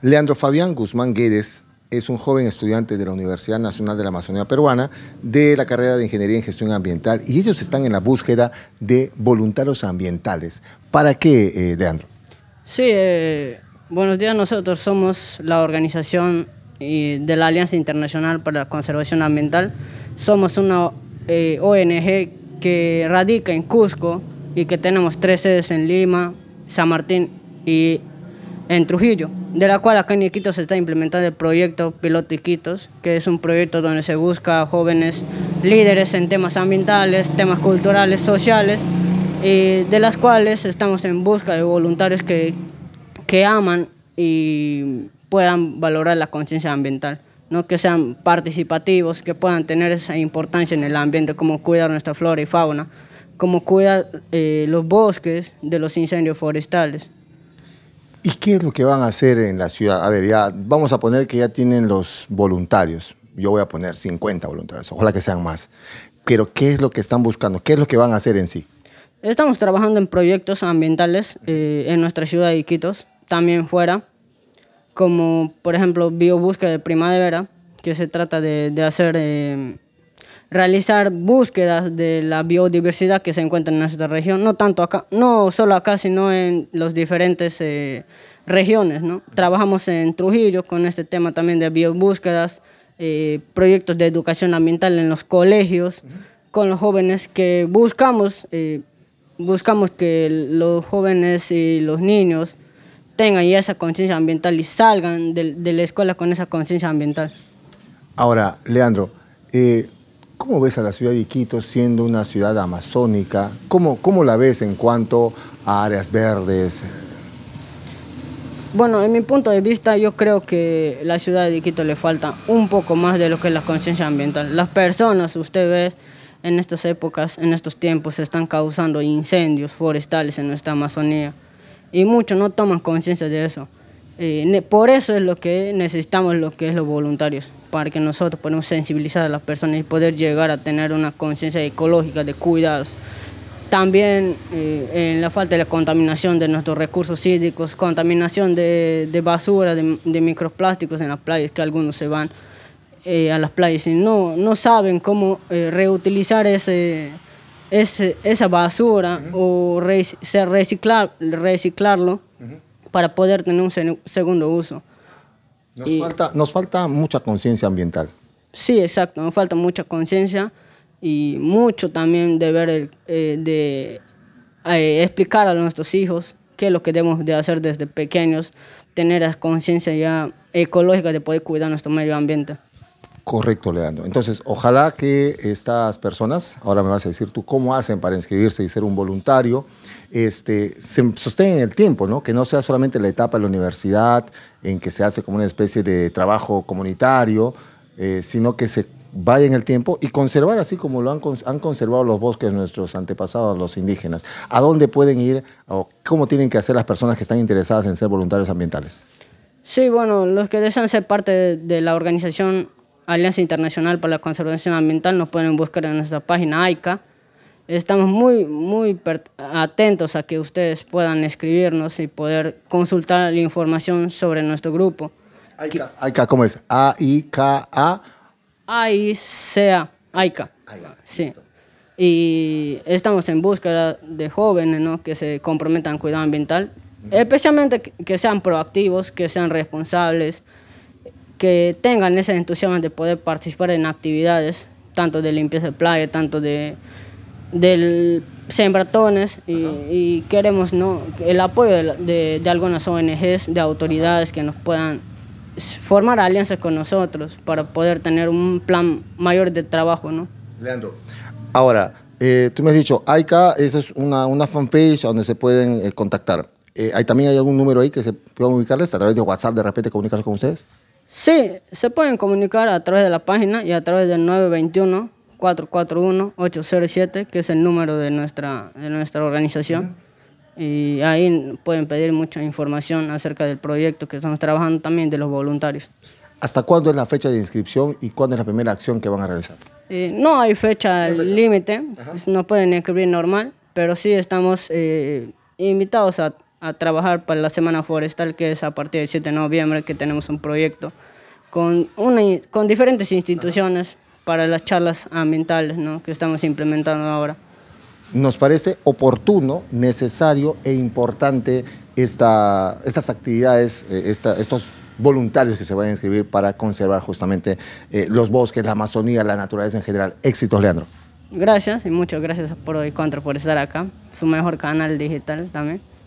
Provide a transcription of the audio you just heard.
Leandro Fabián Guzmán Guedes es un joven estudiante de la Universidad Nacional de la Amazonía Peruana de la carrera de Ingeniería en Gestión Ambiental y ellos están en la búsqueda de voluntarios ambientales. ¿Para qué, eh, Leandro? Sí, eh, buenos días. Nosotros somos la organización eh, de la Alianza Internacional para la Conservación Ambiental. Somos una ONG que radica en Cusco y que tenemos tres sedes en Lima, San Martín y en Trujillo de la cual acá en Iquitos se está implementando el proyecto Piloto Iquitos, que es un proyecto donde se busca jóvenes líderes en temas ambientales, temas culturales, sociales, de las cuales estamos en busca de voluntarios que, aman y puedan valorar la conciencia ambiental, ¿no? que sean participativos, que puedan tener esa importancia en el ambiente, como cuidar nuestra flora y fauna, como cuidar eh, los bosques de los incendios forestales. ¿Y qué es lo que van a hacer en la ciudad? A ver, ya vamos a poner que ya tienen los voluntarios. Yo voy a poner 50 voluntarios, ojalá que sean más. Pero ¿qué es lo que están buscando? ¿Qué es lo que van a hacer en sí? Estamos trabajando en proyectos ambientales eh, en nuestra ciudad de Iquitos, también fuera, como por ejemplo Biobúsqueda de Primavera, que se trata de, hacer eh, realizar búsquedas de la biodiversidad que se encuentra en nuestra región, no tanto acá, no solo acá, sino en las diferentes eh, regiones. ¿no? Trabajamos en Trujillo con este tema también de biobúsquedas, eh, proyectos de educación ambiental en los colegios, con los jóvenes que buscamos, eh, buscamos que los jóvenes y los niños tengan esa conciencia ambiental y salgan de, de, la escuela con esa conciencia ambiental. Ahora, Leandro, ¿Cómo ves a la ciudad de Iquitos siendo una ciudad amazónica? ¿Cómo, ¿Cómo, la ves en cuanto a áreas verdes? Bueno, en mi punto de vista, yo creo que la ciudad de Iquitos le falta un poco más de lo que es la conciencia ambiental. Las personas, usted ve, en estas épocas, en estos tiempos, se están causando incendios forestales en nuestra Amazonía y muchos no toman conciencia de eso. Eh, por eso es lo que necesitamos lo que es los voluntarios, para que nosotros podamos sensibilizar a las personas y poder llegar a tener una conciencia ecológica de cuidados. También eh, en la falta de contaminación de nuestros recursos hídricos, contaminación de, basura, de, de, microplásticos en las playas, que algunos se van eh, a las playas y no, no saben cómo reutilizar ese, esa basura o reciclar, reciclarlo para poder tener un segundo uso. Nos, falta, mucha conciencia ambiental. Sí, exacto, nos falta mucha conciencia y mucho también eh, de ver, eh, el, de explicar a nuestros hijos qué es lo que debemos de hacer desde pequeños, tener la conciencia ya ecológica de poder cuidar nuestro medio ambiente. Correcto, Leandro. Entonces, ojalá que estas personas, ahora me vas a decir tú cómo hacen para inscribirse y ser un voluntario, este, se sostengan el tiempo, ¿no? que no sea solamente la etapa de la universidad en que se hace como una especie de trabajo comunitario, eh, sino que se vaya en el tiempo y conservar así como lo han, conservado los bosques nuestros antepasados, los indígenas. ¿A dónde pueden ir o cómo tienen que hacer las personas que están interesadas en ser voluntarios ambientales? Sí, bueno, los que desean ser parte de la organización Alianza Internacional para la Conservación Ambiental, nos pueden buscar en nuestra página AICA. Estamos muy, muy atentos a que ustedes puedan escribirnos y poder consultar la información sobre nuestro grupo. AICA, AICA ¿cómo es? A-I-K-A. A-I-C-A, AICA. Sí. Y estamos en búsqueda de jóvenes que se comprometan al cuidado ambiental, especialmente que sean proactivos, que sean responsables, que tengan ese entusiasmo de poder participar en actividades, tanto de limpieza de playa, tanto de del sembratones y, queremos ¿no? el apoyo de, de, algunas ONGs, de autoridades que nos puedan formar alianzas con nosotros para poder tener un plan mayor de trabajo. ¿no? Leandro, ahora, eh, tú me has dicho, AICA, esa es una, una fanpage donde se pueden eh, contactar. ¿hay, eh, ¿También hay algún número ahí que se pueda ubicarles a través de WhatsApp de repente comunicarse con ustedes? Sí, se pueden comunicar a través de la página y a través del 921-441-807, que es el número de nuestra, de nuestra organización. Y ahí pueden pedir mucha información acerca del proyecto que estamos trabajando también de los voluntarios. ¿Hasta cuándo es la fecha de inscripción y cuándo es la primera acción que van a realizar? Eh, no hay fecha, límite, pues, no pueden inscribir normal, pero sí estamos eh, invitados a a trabajar para la Semana Forestal, que es a partir del 7 de noviembre, que tenemos un proyecto con, con diferentes instituciones para las charlas ambientales ¿no? que estamos implementando ahora. Nos parece oportuno, necesario e importante esta, estas actividades, eh, estos voluntarios que se van a inscribir para conservar justamente eh, los bosques, la Amazonía, la naturaleza en general. Éxitos, Leandro. Gracias y muchas gracias por hoy, Contra, por estar acá. Su mejor canal digital también.